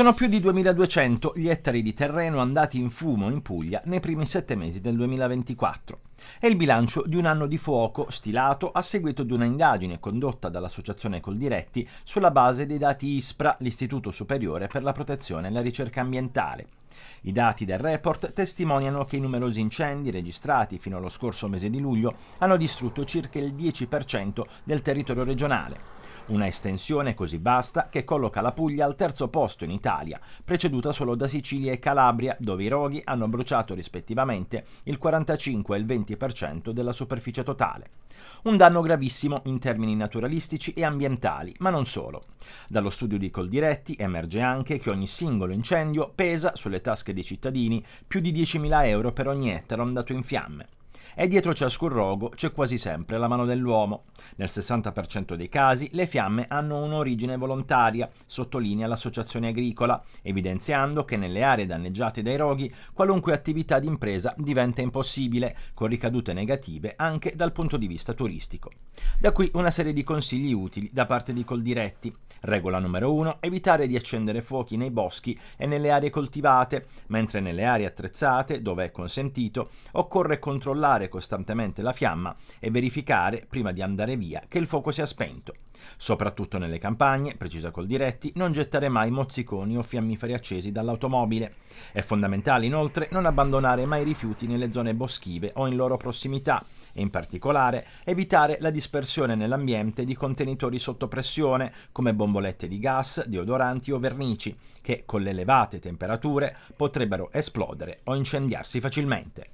Sono più di 2200 gli ettari di terreno andati in fumo in Puglia nei primi sette mesi del 2024. È il bilancio di un anno di fuoco stilato a seguito di una indagine condotta dall'associazione Coldiretti sulla base dei dati ISPRA, l'Istituto Superiore per la Protezione e la Ricerca Ambientale. I dati del report testimoniano che i numerosi incendi registrati fino allo scorso mese di luglio hanno distrutto circa il 10% del territorio regionale. Una estensione così vasta che colloca la Puglia al terzo posto in Italia, preceduta solo da Sicilia e Calabria, dove i roghi hanno bruciato rispettivamente il 45 e il 20% della superficie totale. Un danno gravissimo in termini naturalistici e ambientali, ma non solo. Dallo studio di Coldiretti emerge anche che ogni singolo incendio pesa sulle tasche dei cittadini più di 10.000 euro per ogni ettaro andato in fiamme. E dietro ciascun rogo c'è quasi sempre la mano dell'uomo. Nel 60% dei casi le fiamme hanno un'origine volontaria, sottolinea l'associazione agricola, evidenziando che nelle aree danneggiate dai roghi qualunque attività d'impresa diventa impossibile, con ricadute negative anche dal punto di vista turistico. Da qui una serie di consigli utili da parte di Coldiretti. Regola numero 1. Evitare di accendere fuochi nei boschi e nelle aree coltivate, mentre nelle aree attrezzate, dove è consentito, occorre controllare alzare costantemente la fiamma e verificare, prima di andare via, che il fuoco sia spento. Soprattutto nelle campagne, precisa col diretti, non gettare mai mozziconi o fiammiferi accesi dall'automobile. È fondamentale inoltre non abbandonare mai rifiuti nelle zone boschive o in loro prossimità e in particolare evitare la dispersione nell'ambiente di contenitori sotto pressione come bombolette di gas, deodoranti o vernici che con le elevate temperature potrebbero esplodere o incendiarsi facilmente.